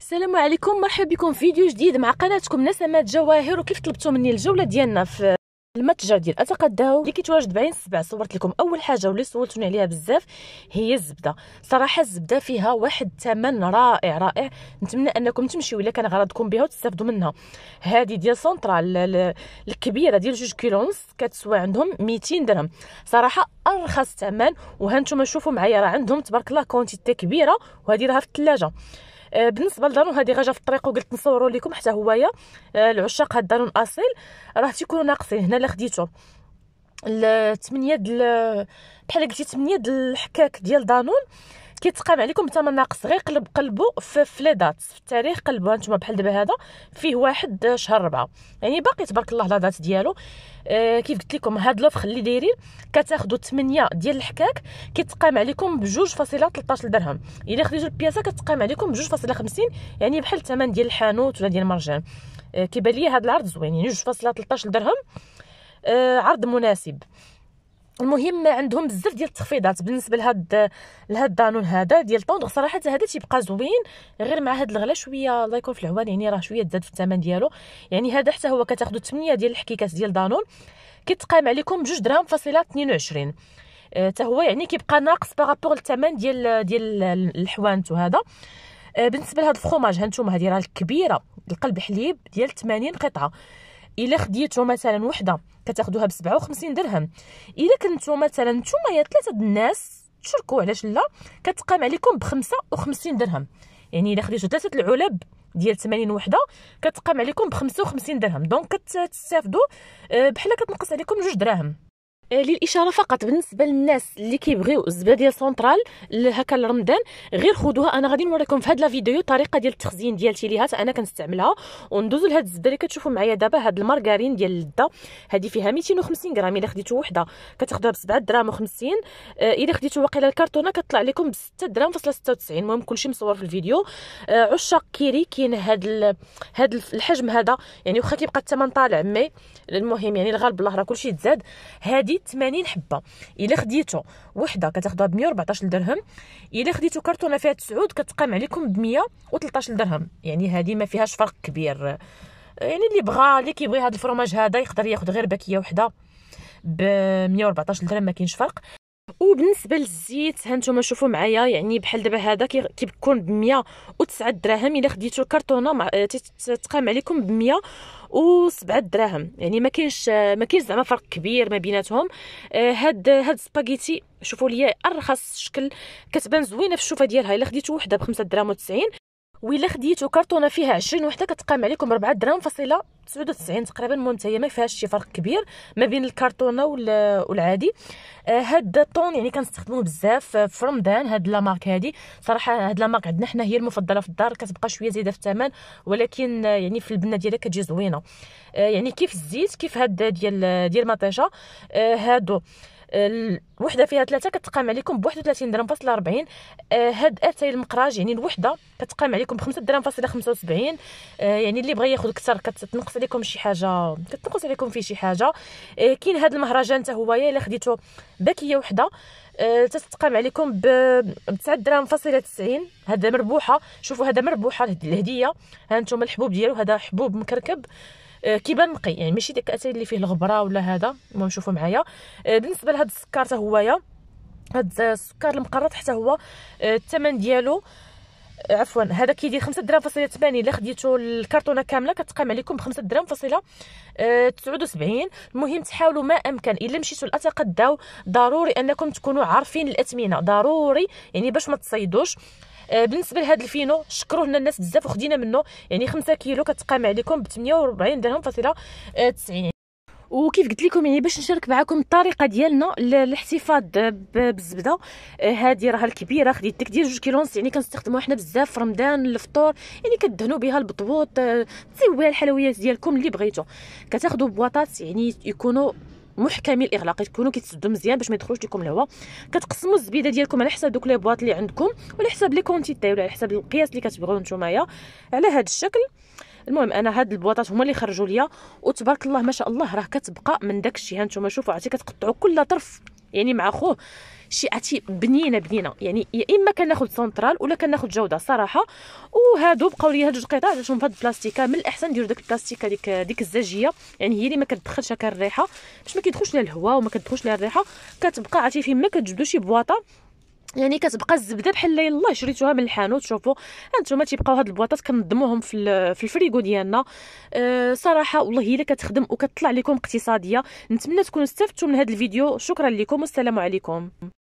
السلام عليكم مرحبا بكم فيديو جديد مع قناتكم نسمات جواهر وكيف طلبتوا مني الجوله ديالنا في المتجر ديال اتقداو اللي كيتواجد بعين السبع صورت لكم اول حاجه واللي سولتوني عليها بزاف هي الزبده صراحه الزبده فيها واحد الثمن رائع رائع نتمنى انكم تمشيو الا كان غرضكم بها وتستافدوا منها هذه ديال سنترال الكبيره ديال جوج كيلو ونص كتسوى عندهم 200 درهم صراحه ارخص ثمن وهانتوما شوفوا معايا راه عندهم تبارك الله كونتيتي كبيره وهذه راها في الثلاجه آه، بالنسبه لدانون هذه غاجه في الطريق وقلت نصوروا لكم حتى هوايا آه، العشاق هذا دانون اصيل راه تيكونوا ناقصين هنا اللي خديته 8 ديال بحال قلتي 8 ديال الحكاك ديال دانون كيتقام عليكم بثمن ناقص غير قلب قلبو في, في لي دات في التاريخ قلبو هانتوما بحال دابا هذا فيه واحد شهر ربعة يعني باقي تبارك الله لا دات ديالو آه كيف قلت لكم هاد لوفر اللي دايرين كتاخذوا 8 ديال الحكاك كيتقام عليكم ب 2.13 درهم الا خديتو البياسه كتقام عليكم ب 2.50 يعني بحال الثمن ديال الحانوت ولا ديال المرجان آه كيبان لي هاد العرض زوين يعني 2.13 درهم آه عرض مناسب المهم عندهم بزاف ديال التخفيضات بالنسبه لهاد لهاد دانون هذا ديال طوندغ صراحه هذا تيبقى زوين غير مع هاد الغلا شويه الله يكون في العوان يعني راه شويه تزاد في الثمن ديالو يعني هذا حتى هو كتاخذوا 8 ديال الحكيكات ديال دانون كيتقام عليكم بجوج درهم فاصله 22 آه، حتى هو يعني كيبقى ناقص بارابور الثمن ديال ديال الحوانت وهذا آه، بالنسبه لهاد الفرماج هانتوما هذه راه الكبيره القلب حليب ديال 80 قطعه الا خديتو مثلا وحده كتاخذوها ب 57 درهم الا كنتو مثلا نتوما يا ثلاثه الناس تشركوا علاش لا كتقام عليكم ب 55 درهم يعني الا خديتو ثلاثه العلب ديال 80 وحده كتقام عليكم ب 55 درهم دونك كتستافدوا آه، بحال كتنقص عليكم جوج دراهم آه، للاشاره فقط بالنسبه للناس اللي كيبغيو الزبده ديال سونترال هكا لرمضان غير خذوها انا غادي نوريكم في هاد لا فيديو الطريقه ديال التخزين ديالتي ليها انا كنستعملها وندوزو لهاد الزبده اللي كتشوفوا معايا دابا هاد المارغرين ديال اللذه هادي فيها 250 غرام الا خديتو وحده كتاخذها ب 7 دراهم و50 آه، الا خديتو واقيلا الكرتونه كتطلع لكم ب 6 دراهم فاصله 96 المهم كلشي مصور في الفيديو آه، عشاق كيري كاين هاد ال... هاد الحجم هذا يعني واخا كيبقى الثمن طالع مي المهم يعني الغالب الله راه كلشي تزاد هادي 80 حبه الا خديتو وحده كتاخذوها ب 114 درهم الا خديتو كرتونه فيها تسعود كتقام عليكم ب 113 درهم يعني هذه ما فيهاش فرق كبير يعني اللي بغى اللي كيبغي هذا الفرماج هذا يقدر ياخذ غير باكيه وحده ب 114 درهم ما كاينش فرق وبالنسبه للزيت هانتوما شوفوا معايا يعني بحال دابا هذا كيكون ب 109 دراهم الا خديتو الكرتونه مع... آه، تتقام عليكم ب 107 دراهم يعني ما كاينش آه، ما كاينش زعما فرق كبير ما بيناتهم آه، هاد هاد سباغيتي شوفوا ليا ارخص شكل كتبان زوينه في الشوفه ديالها الا خديتو وحده ب 5 دراهم و90 وإلا خديتو كرتونه فيها 20 وحده كتقام عليكم 4 دراهم فاصله 99 تقريبا المهم هي ما فيهاش شي فرق كبير ما بين الكرتونه والعادي آه، هاد الطون يعني كنستخدموه بزاف في آه، رمضان هاد لا مارك هادي صراحه هاد لا مارك عندنا حنا هي المفضله في الدار كتبقى شويه زايده في الثمن ولكن آه، يعني في البنه ديالها كتجي زوينه يعني كيف الزيت كيف هاد ديال ديال مطيشه هادو الوحده فيها ثلاثه كتقام عليكم ب 31 درهم فاصله 40 آه، هاد اتاي المقراج يعني الوحده كتقام عليكم ب 5 درهم فاصله 75 آه، يعني اللي بغى ياخذ اكثر كتنقص عليكم شي حاجه كتنقص عليكم فيه شي حاجه آه، كاين هاد المهرجان حتى هو الا خديتو باكيه وحده تتقام عليكم ب 9 درهم فاصله 90 هذا مربوحه شوفوا هذا مربوحه الهديه ها انتم الحبوب ديالو هذا حبوب مكركب آه، كيبان نقي يعني ماشي داك الاتاي اللي فيه الغبره ولا هذا المهم شوفوا معايا آه، بالنسبه لهذا السكر حتى هويا هذا السكر المقرط حتى هو آه، الثمن ديالو عفوا هذا كيدير 5 درهم فاصله 80 الا خديتو الكرتونه كامله كتقام عليكم ب 5 درهم فاصله 79 المهم تحاولوا ما امكن الا مشيتو لاتقداو ضروري انكم تكونوا عارفين الاثمنه ضروري يعني باش ما تصيدوش آه، بالنسبه لهذا الفينو شكروا هنا الناس بزاف وخدينا منه يعني 5 كيلو كتقام عليكم ب 48 درهم فاصله 90 آه، وكيف قلت لكم يعني باش نشارك معكم الطريقه ديالنا للاحتفاظ بالزبده هذه آه، راها الكبيره خديت ديك ديال 2 كيلو يعني كنستخدموها حنا بزاف في رمضان الفطور يعني كدهنوا بها البطبوط تسيو بها الحلويات ديالكم اللي بغيتو كتاخذوا بواطات يعني يكونوا محكمي الاغلاق تكونوا كيتسدوا مزيان باش ما يدخلوش لكم الهواء كتقسموا الزبيده ديالكم على حساب دوك لي بواط اللي عندكم وعلى حساب لي كونتيتي ولا على حساب القياس اللي كتبغيو نتومايا على هذا الشكل المهم انا هاد البواطات هما اللي خرجوا ليا وتبارك الله ما شاء الله راه كتبقى من داك الشيء ها نتوما شوفوا عرفتي كتقطعوا كل طرف يعني مع خوه شي اتي بنينه بنينه يعني يا اما كناخذ سنترال ولا كناخذ جوده صراحه وهادو بقاو لي هاد جوج قطع درتهم فهاد البلاستيكه من الاحسن ديروا داك البلاستيكه ديك ديك الزاجيه يعني هي اللي ما كتدخلش هكا الريحه باش ما كيدخلش لها الهواء وما كتدخلش لها الريحه كتبقى عتي فين ما كتجبدوا شي بواطه يعني كتبقى الزبده بحال يلاه شريتوها من الحانوت شوفوا هانتوما تيبقاو هاد البواطات كنظموهم في في الفريغو ديالنا أه صراحه والله الا كتخدم وكتطلع لكم اقتصاديه نتمنى تكونوا استفدتوا من هاد الفيديو شكرا لكم والسلام عليكم